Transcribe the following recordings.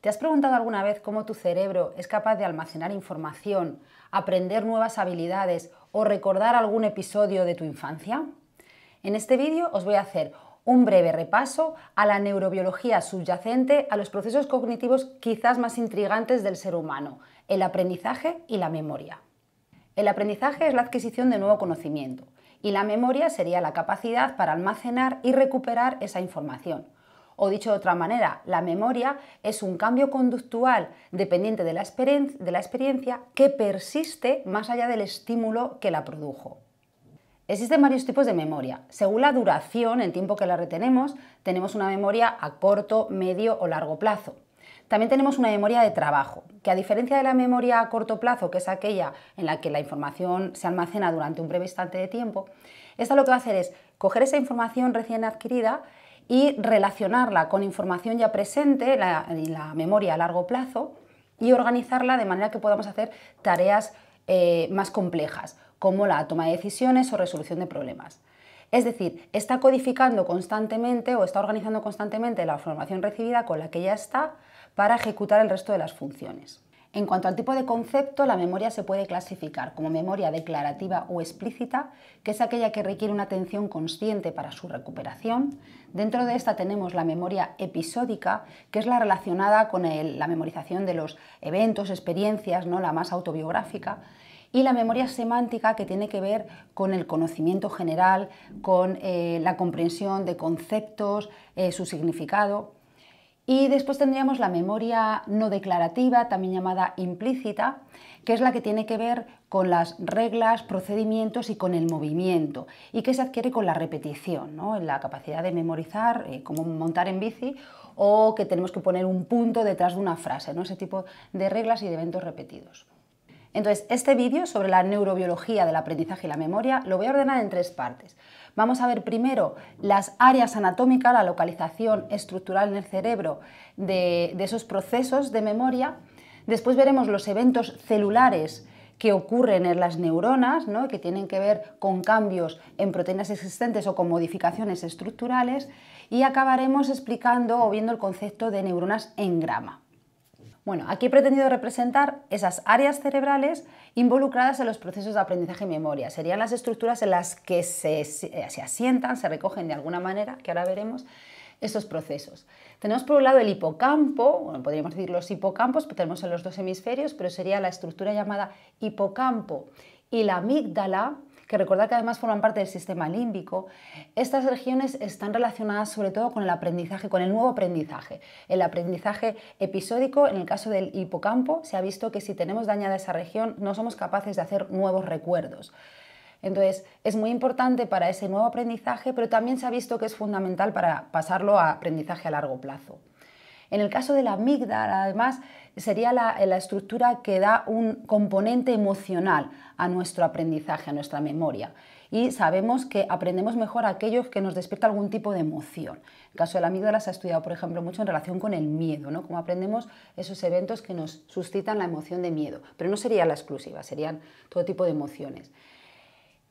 ¿Te has preguntado alguna vez cómo tu cerebro es capaz de almacenar información, aprender nuevas habilidades o recordar algún episodio de tu infancia? En este vídeo os voy a hacer un breve repaso a la neurobiología subyacente a los procesos cognitivos quizás más intrigantes del ser humano, el aprendizaje y la memoria. El aprendizaje es la adquisición de nuevo conocimiento y la memoria sería la capacidad para almacenar y recuperar esa información o dicho de otra manera, la memoria es un cambio conductual dependiente de la, experiencia que persiste más allá del estímulo que la produjo. Existen varios tipos de memoria. Según la duración, el tiempo que la retenemos, tenemos una memoria a corto, medio o largo plazo. También tenemos una memoria de trabajo, que a diferencia de la memoria a corto plazo, que es aquella en la que la información se almacena durante un breve instante de tiempo, esta lo que va a hacer es coger esa información recién adquirida y relacionarla con información ya presente, la, la memoria a largo plazo, y organizarla de manera que podamos hacer tareas eh, más complejas, como la toma de decisiones o resolución de problemas. Es decir, está codificando constantemente o está organizando constantemente la información recibida con la que ya está para ejecutar el resto de las funciones. En cuanto al tipo de concepto, la memoria se puede clasificar como memoria declarativa o explícita, que es aquella que requiere una atención consciente para su recuperación. Dentro de esta tenemos la memoria episódica, que es la relacionada con la memorización de los eventos, experiencias, ¿no? la más autobiográfica y la memoria semántica que tiene que ver con el conocimiento general, con eh, la comprensión de conceptos, eh, su significado. Y después tendríamos la memoria no declarativa, también llamada implícita, que es la que tiene que ver con las reglas, procedimientos y con el movimiento, y que se adquiere con la repetición, ¿no? en la capacidad de memorizar, cómo eh, como montar en bici, o que tenemos que poner un punto detrás de una frase, ¿no? ese tipo de reglas y de eventos repetidos. Entonces, este vídeo sobre la neurobiología del aprendizaje y la memoria lo voy a ordenar en tres partes. Vamos a ver primero las áreas anatómicas, la localización estructural en el cerebro de, esos procesos de memoria. Después veremos los eventos celulares que ocurren en las neuronas, que tienen que ver con cambios en proteínas existentes o con modificaciones estructurales, y acabaremos explicando o viendo el concepto de neuronas en grama. Bueno, aquí he pretendido representar esas áreas cerebrales involucradas en los procesos de aprendizaje y memoria. Serían las estructuras en las que se, eh, asientan, se recogen de alguna manera, que ahora veremos, esos procesos. Tenemos por un lado el hipocampo, bueno, podríamos decir los hipocampos, tenemos en los dos hemisferios, pero sería la estructura llamada hipocampo y la amígdala, que recordad que además forman parte del sistema límbico, estas regiones están relacionadas sobre todo con el aprendizaje, con el nuevo aprendizaje. El aprendizaje episódico, en el caso del hipocampo, se ha visto que si tenemos dañada esa región no somos capaces de hacer nuevos recuerdos. Entonces, es muy importante para ese nuevo aprendizaje, pero también se ha visto que es fundamental para pasarlo a aprendizaje a largo plazo. En el caso de la amígdala, además, sería la, estructura que da un componente emocional a nuestro aprendizaje, a nuestra memoria. Y sabemos que aprendemos mejor aquellos que nos despierta algún tipo de emoción. En el caso de la amígdala se ha estudiado, por ejemplo, mucho en relación con el miedo, ¿no? Cómo aprendemos esos eventos que nos suscitan la emoción de miedo. Pero no sería la exclusiva, serían todo tipo de emociones.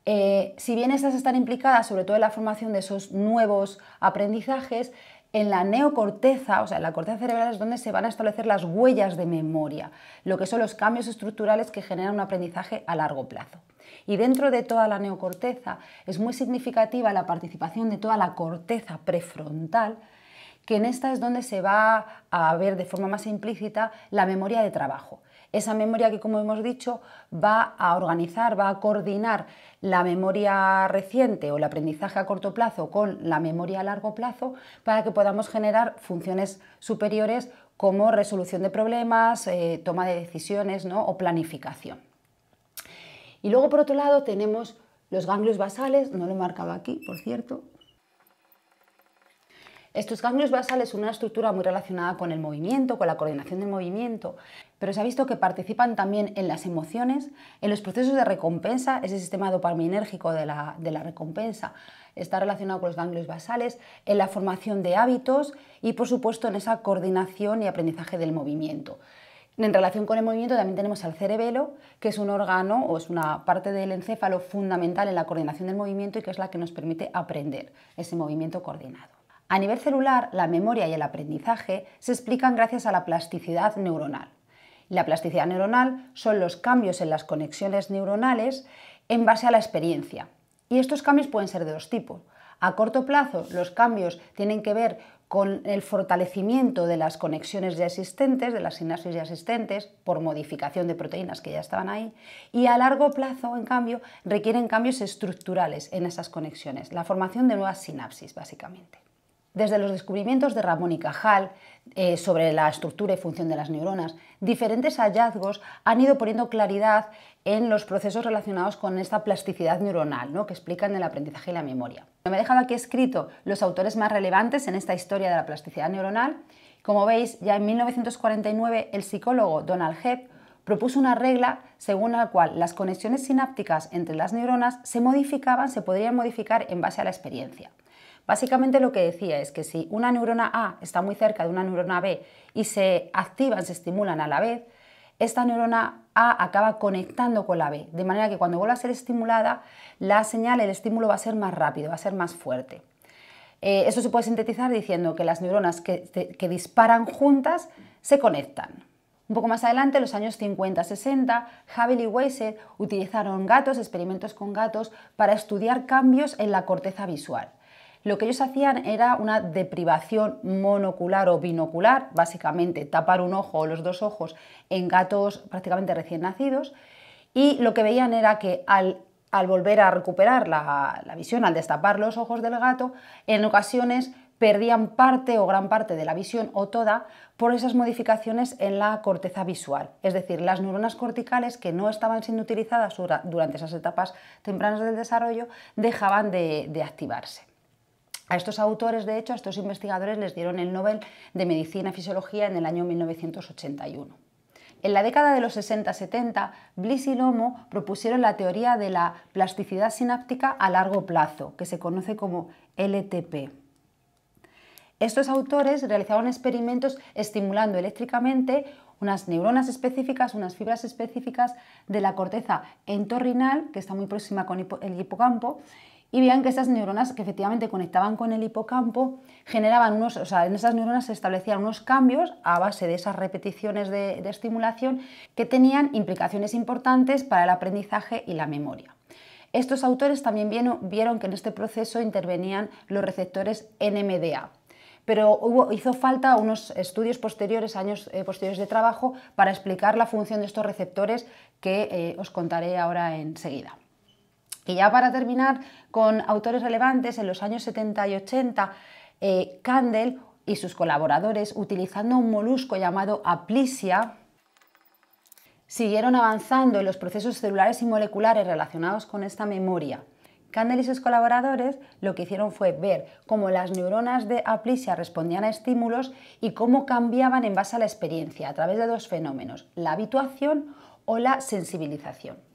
Eh, si bien estas están implicadas sobre todo en la formación de esos nuevos aprendizajes, en la neocorteza, o sea, en la corteza cerebral es donde se van a establecer las huellas de memoria, lo que son los cambios estructurales que generan un aprendizaje a largo plazo. Y dentro de toda la neocorteza es muy significativa la participación de toda la corteza prefrontal, que en esta es donde se va a ver de forma más implícita la memoria de trabajo. Esa memoria que, como hemos dicho, va a organizar, va a coordinar la memoria reciente o el aprendizaje a corto plazo con la memoria a largo plazo para que podamos generar funciones superiores como resolución de problemas, eh, toma de decisiones ¿no? o planificación. Y luego, por otro lado, tenemos los ganglios basales, no lo he marcado aquí, por cierto. Estos ganglios basales son una estructura muy relacionada con el movimiento, con la coordinación del movimiento pero se ha visto que participan también en las emociones, en los procesos de recompensa, ese sistema dopaminérgico de la, recompensa está relacionado con los ganglios basales, en la formación de hábitos y por supuesto en esa coordinación y aprendizaje del movimiento. En relación con el movimiento también tenemos al cerebelo, que es un órgano o es una parte del encéfalo fundamental en la coordinación del movimiento y que es la que nos permite aprender ese movimiento coordinado. A nivel celular, la memoria y el aprendizaje se explican gracias a la plasticidad neuronal. La plasticidad neuronal son los cambios en las conexiones neuronales en base a la experiencia. Y estos cambios pueden ser de dos tipos. A corto plazo, los cambios tienen que ver con el fortalecimiento de las conexiones ya existentes, de las sinapsis ya existentes, por modificación de proteínas que ya estaban ahí, y a largo plazo, en cambio, requieren cambios estructurales en esas conexiones, la formación de nuevas sinapsis, básicamente desde los descubrimientos de Ramón y Cajal eh, sobre la estructura y función de las neuronas, diferentes hallazgos han ido poniendo claridad en los procesos relacionados con esta plasticidad neuronal que explican el aprendizaje y la memoria. Me he dejado aquí escrito los autores más relevantes en esta historia de la plasticidad neuronal. Como veis, ya en 1949 el psicólogo Donald Hebb propuso una regla según la cual las conexiones sinápticas entre las neuronas se modificaban, se podrían modificar en base a la experiencia. Básicamente lo que decía es que si una neurona A está muy cerca de una neurona B y se activan, se estimulan a la vez, esta neurona A acaba conectando con la B, de manera que cuando vuelva a ser estimulada, la señal, el estímulo va a ser más rápido, va a ser más fuerte. Eh, eso se puede sintetizar diciendo que las neuronas que, disparan juntas se conectan. Un poco más adelante, en los años 50-60, Havel y Weiser utilizaron gatos, experimentos con gatos, para estudiar cambios en la corteza visual. Lo que ellos hacían era una deprivación monocular o binocular, básicamente tapar un ojo o los dos ojos en gatos prácticamente recién nacidos. Y lo que veían era que al, volver a recuperar la, visión, al destapar los ojos del gato, en ocasiones perdían parte o gran parte de la visión o toda por esas modificaciones en la corteza visual, es decir, las neuronas corticales que no estaban siendo utilizadas durante esas etapas tempranas del desarrollo dejaban de activarse. A estos autores, de hecho, a estos investigadores les dieron el Nobel de Medicina y Fisiología en el año 1981. En la década de los 60-70, Bliss y Lomo propusieron la teoría de la plasticidad sináptica a largo plazo, que se conoce como LTP. Estos autores realizaron experimentos estimulando eléctricamente unas neuronas específicas, unas fibras específicas de la corteza entorrinal, que está muy próxima con el hipocampo, y veían que esas neuronas que efectivamente conectaban con el hipocampo generaban unos, o sea, en esas neuronas se establecían unos cambios a base de esas repeticiones de, estimulación que tenían implicaciones importantes para el aprendizaje y la memoria. Estos autores también vieron que en este proceso intervenían los receptores NMDA, pero hizo falta unos estudios posteriores, años eh, posteriores de trabajo, para explicar la función de estos receptores que eh, os contaré ahora enseguida. Y ya para terminar con autores relevantes, en los años 70 y 80, eh, Candel y sus colaboradores, utilizando un molusco llamado Aplisia, siguieron avanzando en los procesos celulares y moleculares relacionados con esta memoria. Candel y sus colaboradores lo que hicieron fue ver cómo las neuronas de Aplisia respondían a estímulos y cómo cambiaban en base a la experiencia a través de dos fenómenos, la habituación o la sensibilización.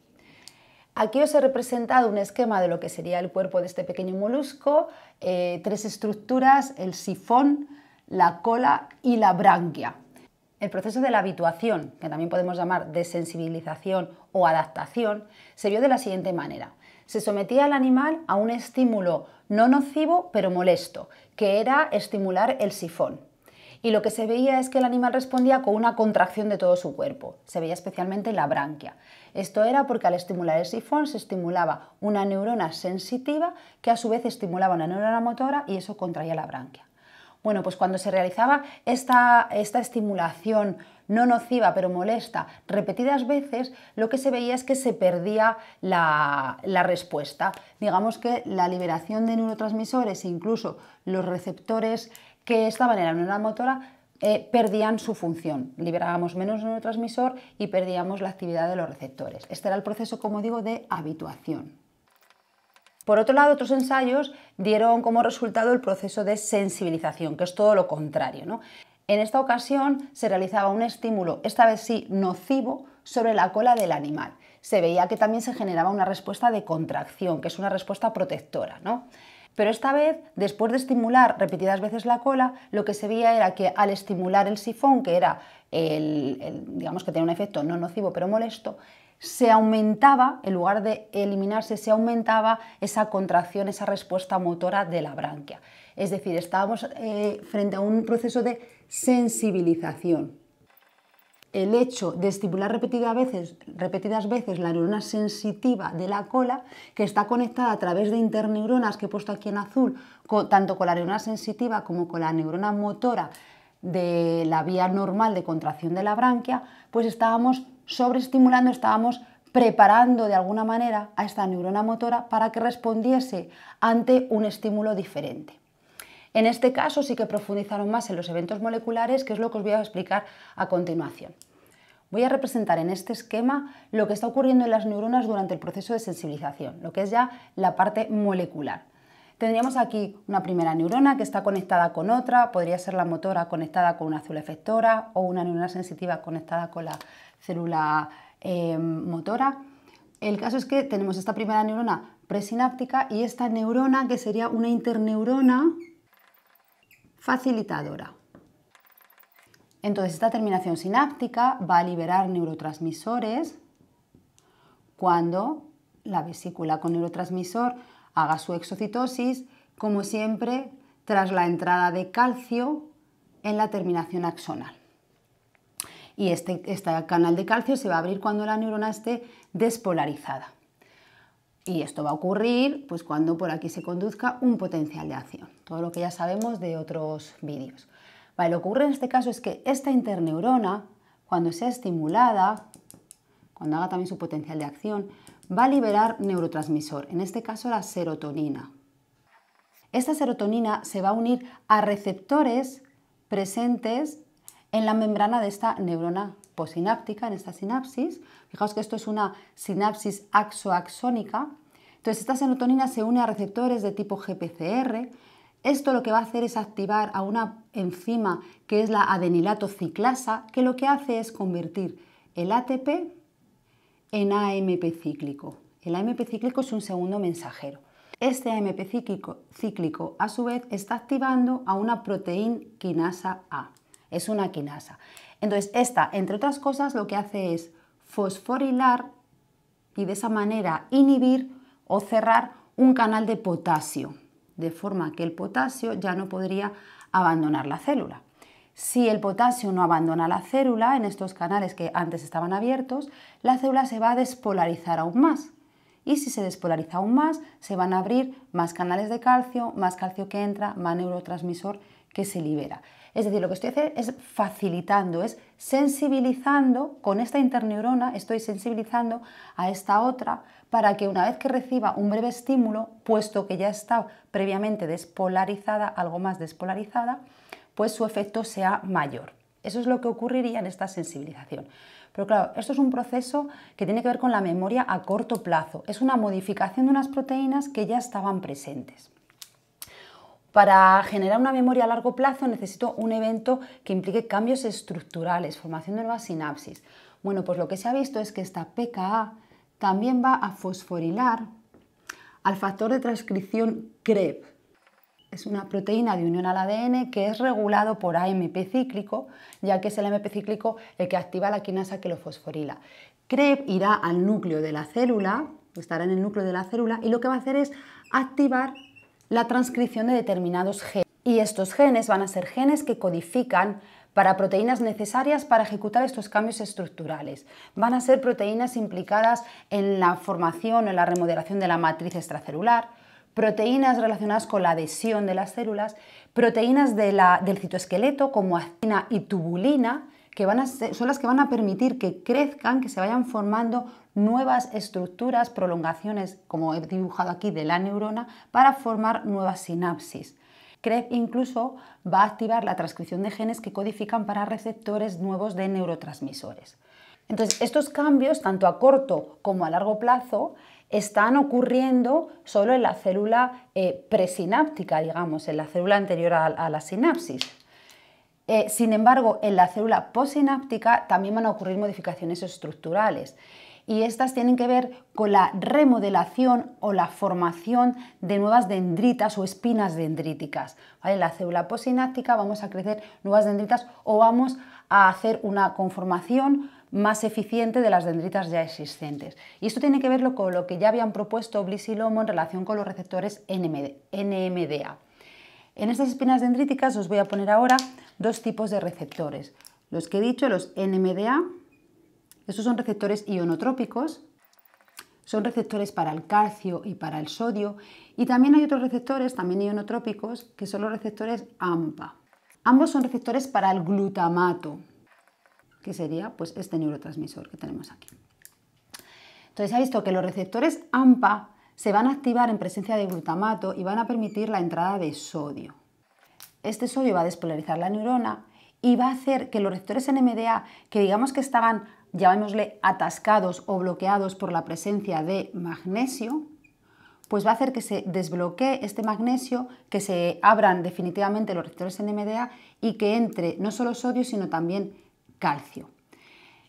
Aquí os he representado un esquema de lo que sería el cuerpo de este pequeño molusco, eh, tres estructuras, el sifón, la cola y la branquia. El proceso de la habituación, que también podemos llamar desensibilización o adaptación, se vio de la siguiente manera. Se sometía al animal a un estímulo no nocivo pero molesto, que era estimular el sifón y lo que se veía es que el animal respondía con una contracción de todo su cuerpo. Se veía especialmente la branquia. Esto era porque al estimular el sifón se estimulaba una neurona sensitiva que a su vez estimulaba una neurona motora y eso contraía la branquia. Bueno, pues cuando se realizaba esta, esta estimulación no nociva pero molesta repetidas veces, lo que se veía es que se perdía la, respuesta. Digamos que la liberación de neurotransmisores e incluso los receptores que estaban en la neurona motora eh, perdían su función, liberábamos menos neurotransmisor y perdíamos la actividad de los receptores. Este era el proceso, como digo, de habituación. Por otro lado, otros ensayos dieron como resultado el proceso de sensibilización, que es todo lo contrario. ¿no? En esta ocasión se realizaba un estímulo, esta vez sí nocivo, sobre la cola del animal. Se veía que también se generaba una respuesta de contracción, que es una respuesta protectora, ¿no? Pero esta vez, después de estimular repetidas veces la cola, lo que se veía era que al estimular el sifón, que era el, digamos que tenía un efecto no nocivo pero molesto, se aumentaba, en lugar de eliminarse, se aumentaba esa contracción, esa respuesta motora de la branquia. Es decir, estábamos eh, frente a un proceso de sensibilización. El hecho de estimular repetidas veces, repetidas veces la neurona sensitiva de la cola, que está conectada a través de interneuronas que he puesto aquí en azul, tanto con la neurona sensitiva como con la neurona motora de la vía normal de contracción de la branquia, pues estábamos sobreestimulando, estábamos preparando de alguna manera a esta neurona motora para que respondiese ante un estímulo diferente. En este caso sí que profundizaron más en los eventos moleculares, que es lo que os voy a explicar a continuación. Voy a representar en este esquema lo que está ocurriendo en las neuronas durante el proceso de sensibilización, lo que es ya la parte molecular. Tendríamos aquí una primera neurona que está conectada con otra, podría ser la motora conectada con una célula efectora o una neurona sensitiva conectada con la célula eh, motora. El caso es que tenemos esta primera neurona presináptica y esta neurona que sería una interneurona facilitadora. Entonces esta terminación sináptica va a liberar neurotransmisores cuando la vesícula con neurotransmisor haga su exocitosis, como siempre, tras la entrada de calcio en la terminación axonal. Y este, este, canal de calcio se va a abrir cuando la neurona esté despolarizada. Y esto va a ocurrir pues, cuando por aquí se conduzca un potencial de acción, todo lo que ya sabemos de otros vídeos. lo que ocurre en este caso es que esta interneurona, cuando sea estimulada, cuando haga también su potencial de acción, va a liberar neurotransmisor, en este caso la serotonina. Esta serotonina se va a unir a receptores presentes en la membrana de esta neurona posináptica, en esta sinapsis. Fijaos que esto es una sinapsis axoaxónica. Entonces, esta serotonina se une a receptores de tipo GPCR. Esto lo que va a hacer es activar a una enzima que es la adenilato ciclasa, que lo que hace es convertir el ATP en AMP cíclico. El AMP cíclico es un segundo mensajero. Este AMP cíclico, a su vez está activando a una proteína quinasa A. Es una quinasa. Entonces, esta, entre otras cosas, lo que hace es fosforilar y de esa manera inhibir o cerrar un canal de potasio, de forma que el potasio ya no podría abandonar la célula. Si el potasio no abandona la célula en estos canales que antes estaban abiertos, la célula se va a despolarizar aún más. Y si se despolariza aún más, se van a abrir más canales de calcio, más calcio que entra, más neurotransmisor que se libera. Es decir, lo que estoy haciendo es facilitando, es sensibilizando, con esta interneurona estoy sensibilizando a esta otra para que una vez que reciba un breve estímulo, puesto que ya está previamente despolarizada, algo más despolarizada, pues su efecto sea mayor. Eso es lo que ocurriría en esta sensibilización. Pero claro, esto es un proceso que tiene que ver con la memoria a corto plazo. Es una modificación de unas proteínas que ya estaban presentes. Para generar una memoria a largo plazo necesito un evento que implique cambios estructurales, formación de nuevas sinapsis. Bueno, pues lo que se ha visto es que esta PKA también va a fosforilar al factor de transcripción CREP, es una proteína de unión al ADN que es regulado por AMP cíclico, ya que es el AMP cíclico el que activa la quinasa que lo fosforila. CREP irá al núcleo de la célula, estará en el núcleo de la célula y lo que va a hacer es activar la transcripción de determinados genes. Y estos genes van a ser genes que codifican para proteínas necesarias para ejecutar estos cambios estructurales. Van a ser proteínas implicadas en la formación o en la remodelación de la matriz extracelular, proteínas relacionadas con la adhesión de las células, proteínas del citoesqueleto como actina y tubulina, que son las que van a permitir que crezcan, que se vayan formando nuevas estructuras, prolongaciones, como he dibujado aquí, de la neurona, para formar nuevas sinapsis. CREP incluso va a activar la transcripción de genes que codifican para receptores nuevos de neurotransmisores. Entonces, estos cambios, tanto a corto como a largo plazo, están ocurriendo solo en la célula eh, presináptica, digamos, en la célula anterior a, la sinapsis. Eh, sin embargo, en la célula posináptica también van a ocurrir modificaciones estructurales y estas tienen que ver con la remodelación o la formación de nuevas dendritas o espinas dendríticas. En la célula posináptica vamos a crecer nuevas dendritas o vamos a hacer una conformación más eficiente de las dendritas ya existentes. Y esto tiene que verlo con lo que ya habían propuesto Bliss y Lomo en relación con los receptores NMDA. En estas espinas dendríticas os voy a poner ahora dos tipos de receptores. Los que he dicho, los NMDA, estos son receptores ionotrópicos, son receptores para el calcio y para el sodio, y también hay otros receptores, también ionotrópicos, que son los receptores AMPA. Ambos son receptores para el glutamato, que sería pues, este neurotransmisor que tenemos aquí. Entonces se ha visto que los receptores AMPA se van a activar en presencia de glutamato y van a permitir la entrada de sodio. Este sodio va a despolarizar la neurona y va a hacer que los receptores NMDA, que digamos que estaban, llamémosle, atascados o bloqueados por la presencia de magnesio, pues va a hacer que se desbloquee este magnesio, que se abran definitivamente los receptores NMDA y que entre no solo sodio, sino también calcio.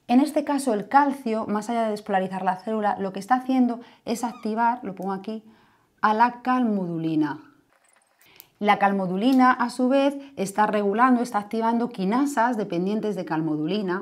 En este caso el calcio, más allá de despolarizar la célula, lo que está haciendo es activar, lo pongo aquí, a la calmodulina. La calmodulina, a su vez, está regulando, está activando quinasas dependientes de calmodulina.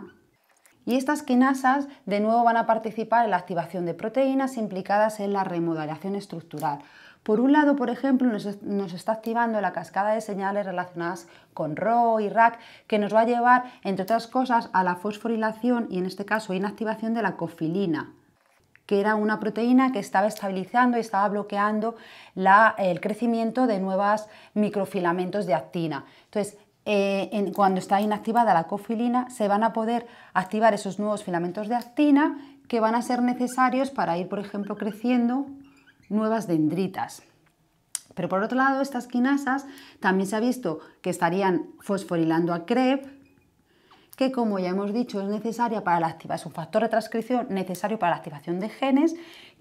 Y estas quinasas, de nuevo, van a participar en la activación de proteínas implicadas en la remodelación estructural. Por un lado, por ejemplo, nos, está activando la cascada de señales relacionadas con RO y RAC, que nos va a llevar, entre otras cosas, a la fosforilación y, en este caso, inactivación de la cofilina que era una proteína que estaba estabilizando y estaba bloqueando el crecimiento de nuevos microfilamentos de actina. Entonces, eh, cuando está inactivada la cofilina, se van a poder activar esos nuevos filamentos de actina que van a ser necesarios para ir, por ejemplo, creciendo nuevas dendritas. Pero por otro lado, estas quinasas también se ha visto que estarían fosforilando a CREB que como ya hemos dicho es necesaria para la activación, es un factor de transcripción necesario para la activación de genes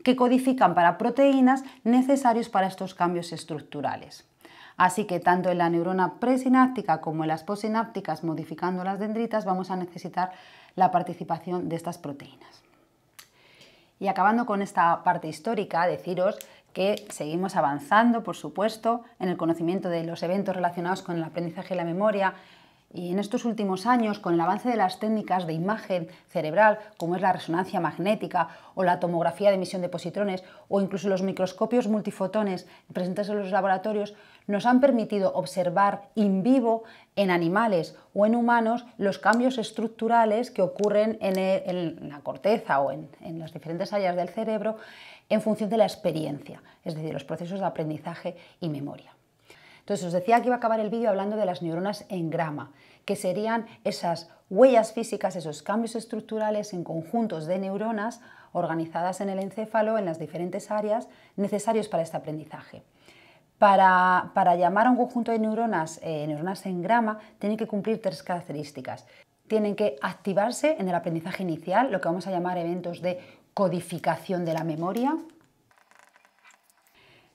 que codifican para proteínas necesarios para estos cambios estructurales. Así que tanto en la neurona presináptica como en las posinápticas, modificando las dendritas, vamos a necesitar la participación de estas proteínas. Y acabando con esta parte histórica, deciros que seguimos avanzando, por supuesto, en el conocimiento de los eventos relacionados con el aprendizaje y la memoria, y en estos últimos años, con el avance de las técnicas de imagen cerebral, como es la resonancia magnética o la tomografía de emisión de positrones o incluso los microscopios multifotones presentes en los laboratorios, nos han permitido observar in vivo en animales o en humanos los cambios estructurales que ocurren en, la corteza o en las diferentes áreas del cerebro en función de la experiencia, es decir, los procesos de aprendizaje y memoria. Entonces os decía que iba a acabar el vídeo hablando de las neuronas en grama, que serían esas huellas físicas, esos cambios estructurales en conjuntos de neuronas organizadas en el encéfalo, en las diferentes áreas, necesarios para este aprendizaje. Para, llamar a un conjunto de neuronas, eh, neuronas en grama, tienen que cumplir tres características. Tienen que activarse en el aprendizaje inicial, lo que vamos a llamar eventos de codificación de la memoria,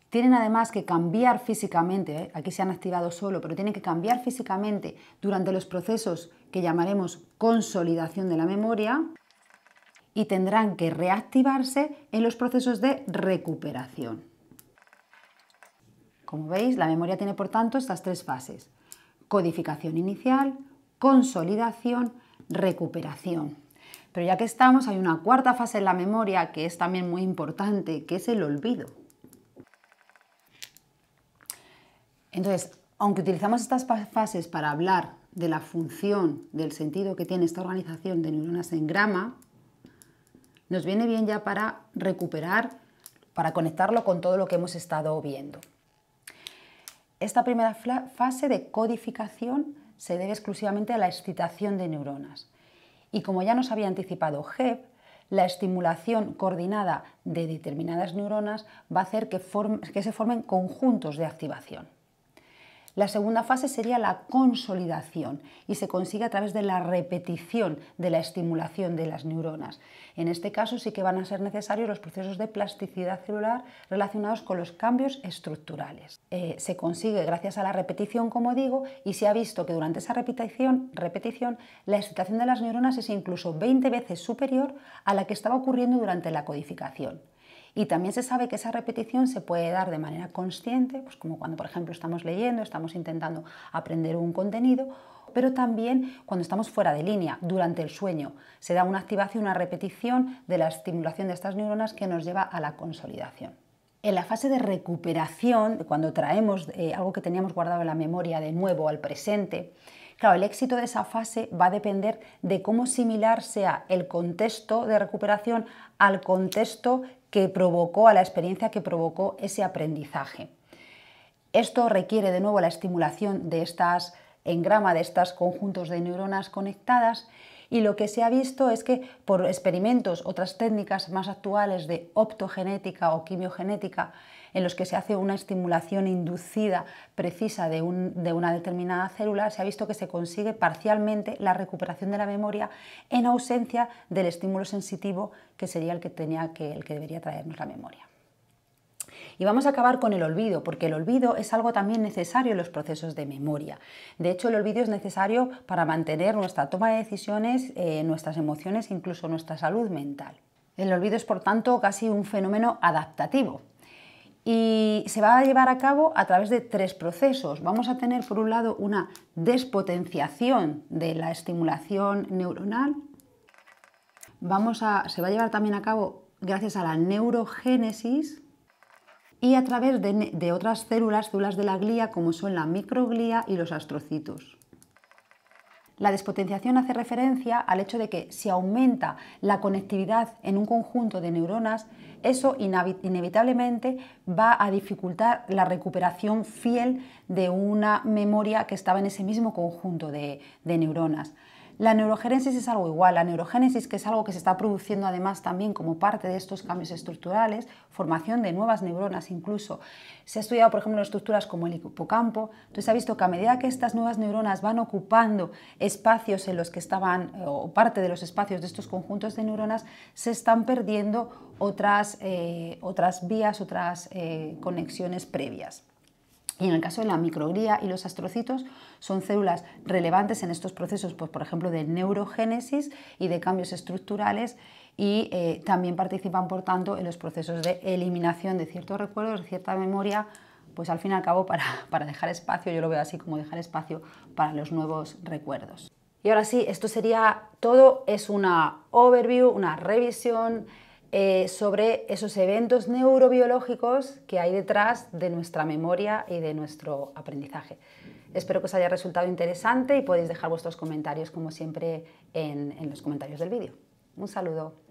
tienen además que cambiar físicamente, ¿eh? aquí se han activado solo, pero tienen que cambiar físicamente durante los procesos que llamaremos consolidación de la memoria y tendrán que reactivarse en los procesos de recuperación. Como veis, la memoria tiene por tanto estas tres fases. Codificación inicial, consolidación, recuperación. Pero ya que estamos, hay una cuarta fase en la memoria que es también muy importante, que es el olvido. Entonces, aunque utilizamos estas fases para hablar de la función, del sentido que tiene esta organización de neuronas en grama, nos viene bien ya para recuperar, para conectarlo con todo lo que hemos estado viendo. Esta primera fase de codificación se debe exclusivamente a la excitación de neuronas. Y como ya nos había anticipado Hebb, la estimulación coordinada de determinadas neuronas va a hacer que se formen conjuntos de activación. La segunda fase sería la consolidación y se consigue a través de la repetición de la estimulación de las neuronas. En este caso sí que van a ser necesarios los procesos de plasticidad celular relacionados con los cambios estructurales. Eh, se consigue gracias a la repetición, como digo, y se ha visto que durante esa repetición, repetición la excitación de las neuronas es incluso 20 veces superior a la que estaba ocurriendo durante la codificación. Y también se sabe que esa repetición se puede dar de manera consciente, pues como cuando, por ejemplo, estamos leyendo, estamos intentando aprender un contenido, pero también cuando estamos fuera de línea, durante el sueño. Se da una activación, una repetición de la estimulación de estas neuronas que nos lleva a la consolidación. En la fase de recuperación, cuando traemos eh, algo que teníamos guardado en la memoria de nuevo al presente, Claro, el éxito de esa fase va a depender de cómo similar sea el contexto de recuperación al contexto que provocó, a la experiencia que provocó ese aprendizaje. Esto requiere de nuevo la estimulación de estas engrama, de estos conjuntos de neuronas conectadas y lo que se ha visto es que por experimentos, otras técnicas más actuales de optogenética o quimiogenética, en los que se hace una estimulación inducida precisa de, una determinada célula, se ha visto que se consigue parcialmente la recuperación de la memoria en ausencia del estímulo sensitivo que sería el que, tenía que, el que debería traernos la memoria. Y vamos a acabar con el olvido, porque el olvido es algo también necesario en los procesos de memoria. De hecho, el olvido es necesario para mantener nuestra toma de decisiones, eh, nuestras emociones, incluso nuestra salud mental. El olvido es, por tanto, casi un fenómeno adaptativo y se va a llevar a cabo a través de tres procesos. Vamos a tener, por un lado, una despotenciación de la estimulación neuronal. Vamos a, se va a llevar también a cabo gracias a la neurogénesis y a través de, de otras células, células de la glía, como son la microglía y los astrocitos. La despotenciación hace referencia al hecho de que si aumenta la conectividad en un conjunto de neuronas, eso inevitablemente va a dificultar la recuperación fiel de una memoria que estaba en ese mismo conjunto de, neuronas. La neurogénesis es algo igual, la neurogénesis que es algo que se está produciendo además también como parte de estos cambios estructurales, formación de nuevas neuronas incluso. Se ha estudiado, por ejemplo, estructuras como el hipocampo, entonces se ha visto que a medida que estas nuevas neuronas van ocupando espacios en los que estaban, eh, o parte de los espacios de estos conjuntos de neuronas, se están perdiendo otras, eh, vías, otras eh, conexiones previas. Y en el caso de la microglía y los astrocitos son células relevantes en estos procesos, pues, por ejemplo, de neurogénesis y de cambios estructurales y eh, también participan, por tanto, en los procesos de eliminación de ciertos recuerdos, de cierta memoria, pues al fin y al cabo para, para dejar espacio, yo lo veo así como dejar espacio para los nuevos recuerdos. Y ahora sí, esto sería todo, es una overview, una revisión eh, sobre esos eventos neurobiológicos que hay detrás de nuestra memoria y de nuestro aprendizaje. Espero que os haya resultado interesante y podéis dejar vuestros comentarios, como siempre, en, en los comentarios del vídeo. Un saludo.